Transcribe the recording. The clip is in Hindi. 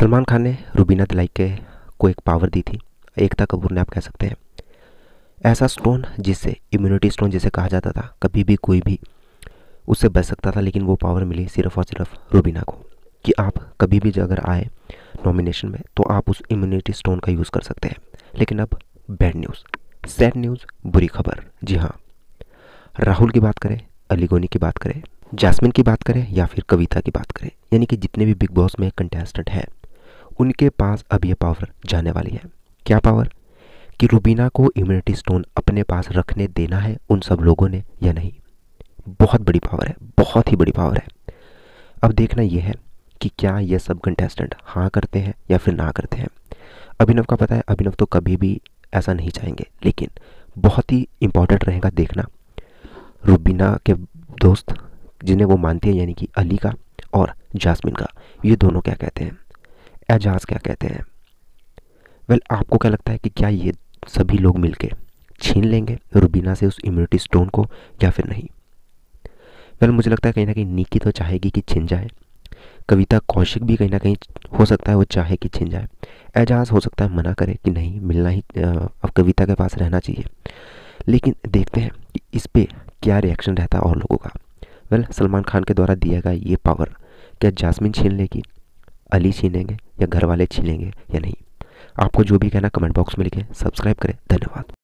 सलमान खान ने रूबीना तलाई के को एक पावर दी थी एकता कपूर ने आप कह सकते हैं ऐसा स्टोन जिससे इम्यूनिटी स्टोन जिसे कहा जाता था कभी भी कोई भी उससे बच सकता था लेकिन वो पावर मिली सिर्फ और सिर्फ रूबीना को कि आप कभी भी अगर आए नॉमिनेशन में तो आप उस इम्यूनिटी स्टोन का यूज़ कर सकते हैं लेकिन अब बैड न्यूज़ सैड न्यूज़ बुरी खबर जी हाँ राहुल की बात करें अलीगोनी की बात करें जासमिन की बात करें या फिर कविता की बात करें यानी कि जितने भी बिग बॉस में कंटेस्टेंट हैं उनके पास अब यह पावर जाने वाली है क्या पावर कि रूबीना को इम्यूनिटी स्टोन अपने पास रखने देना है उन सब लोगों ने या नहीं बहुत बड़ी पावर है बहुत ही बड़ी पावर है अब देखना यह है कि क्या ये सब कंटेस्टेंट हाँ करते हैं या फिर ना करते हैं अभिनव का पता है अभिनव तो कभी भी ऐसा नहीं चाहेंगे लेकिन बहुत ही इम्पॉर्टेंट रहेगा देखना रूबीना के दोस्त जिन्हें वो मानते हैं यानी कि अली का और जासमिन का ये दोनों क्या कहते हैं एजाज क्या कहते हैं वेल well, आपको क्या लगता है कि क्या ये सभी लोग मिलके छीन लेंगे रुबीना से उस इम्यूनिटी स्टोन को या फिर नहीं वेल well, मुझे लगता है कहीं ना कहीं नीकी तो चाहेगी कि छिन जाए कविता कौशिक भी कहीं ना कहीं हो सकता है वो चाहे कि छिन जाए एजाज हो सकता है मना करे कि नहीं मिलना ही अब कविता के पास रहना चाहिए लेकिन देखते हैं कि इस पर क्या रिएक्शन रहता है और लोगों का वेल well, सलमान खान के द्वारा दिया गया ये पावर क्या जासमिन छीन लेगी अली छीनेंगे या घर वाले छीनेंगे या नहीं आपको जो भी कहना कमेंट बॉक्स में लिखें सब्सक्राइब करें धन्यवाद